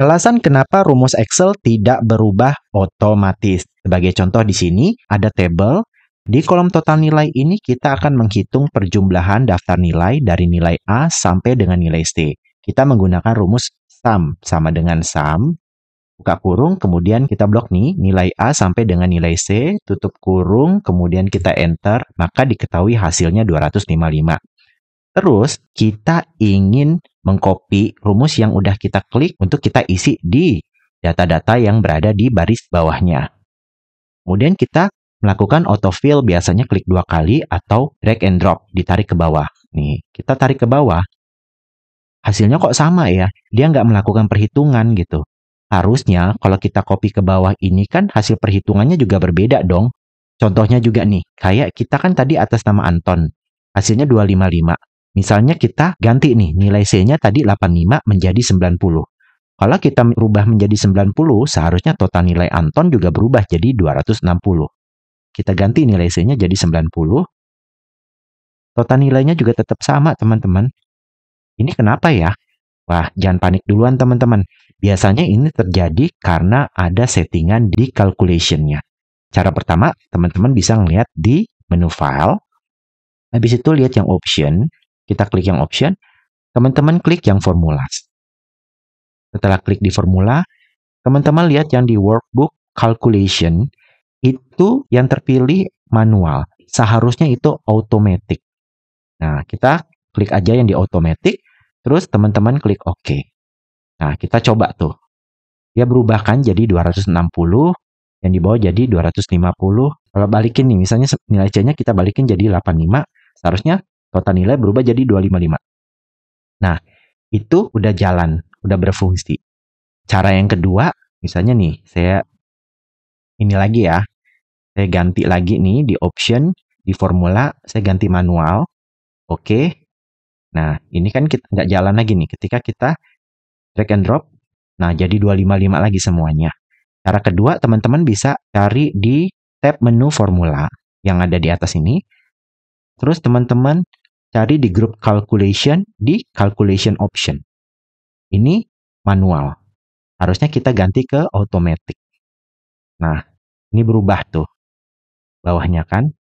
Alasan kenapa rumus Excel tidak berubah otomatis. Sebagai contoh di sini ada tabel Di kolom total nilai ini kita akan menghitung perjumlahan daftar nilai dari nilai A sampai dengan nilai C. Kita menggunakan rumus sum sama dengan sum. Buka kurung, kemudian kita blok nih nilai A sampai dengan nilai C, tutup kurung, kemudian kita enter, maka diketahui hasilnya 255. Terus kita ingin mengcopy rumus yang udah kita klik untuk kita isi di data-data yang berada di baris bawahnya. Kemudian kita melakukan autofill biasanya klik dua kali atau drag and drop, ditarik ke bawah. Nih, kita tarik ke bawah. Hasilnya kok sama ya, dia nggak melakukan perhitungan gitu. Harusnya kalau kita copy ke bawah ini kan hasil perhitungannya juga berbeda dong. Contohnya juga nih, kayak kita kan tadi atas nama Anton, hasilnya 255. Misalnya kita ganti nih nilai C-nya tadi 85 menjadi 90. Kalau kita rubah menjadi 90, seharusnya total nilai Anton juga berubah jadi 260. Kita ganti nilai C-nya jadi 90. Total nilainya juga tetap sama, teman-teman. Ini kenapa ya? Wah, jangan panik duluan, teman-teman. Biasanya ini terjadi karena ada settingan di calculation-nya. Cara pertama, teman-teman bisa melihat di menu file. Habis itu lihat yang option, kita klik yang option, teman-teman klik yang formula. Setelah klik di formula, teman-teman lihat yang di workbook calculation itu yang terpilih manual. Seharusnya itu automatic. Nah, kita klik aja yang di automatic, terus teman-teman klik OK. Nah, kita coba tuh. Dia berubahkan jadi 260, yang di bawah jadi 250. Kalau balikin nih, misalnya nilai C-nya kita balikin jadi 85, seharusnya total nilai berubah jadi 255. Nah, itu udah jalan, udah berfungsi. Cara yang kedua, misalnya nih, saya ini lagi ya, saya ganti lagi nih di option, di formula, saya ganti manual. Oke. Nah, ini kan kita nggak jalan lagi nih ketika kita drag and drop. Nah, jadi 255 lagi semuanya. Cara kedua, teman-teman bisa cari di tab menu formula yang ada di atas ini. Terus teman-teman cari di grup calculation di calculation option. Ini manual. Harusnya kita ganti ke automatic. Nah, ini berubah tuh. Bawahnya kan.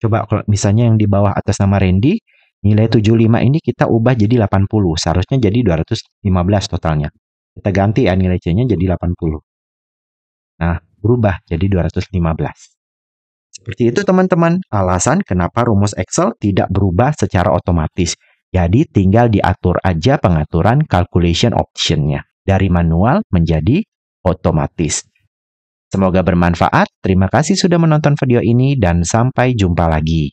Coba kalau misalnya yang di bawah atas nama Randy, nilai 75 ini kita ubah jadi 80. Seharusnya jadi 215 totalnya. Kita ganti ya nilai C-nya jadi 80. Nah, berubah jadi 215. Seperti itu teman-teman, alasan kenapa rumus Excel tidak berubah secara otomatis. Jadi tinggal diatur aja pengaturan calculation optionnya dari manual menjadi otomatis. Semoga bermanfaat, terima kasih sudah menonton video ini dan sampai jumpa lagi.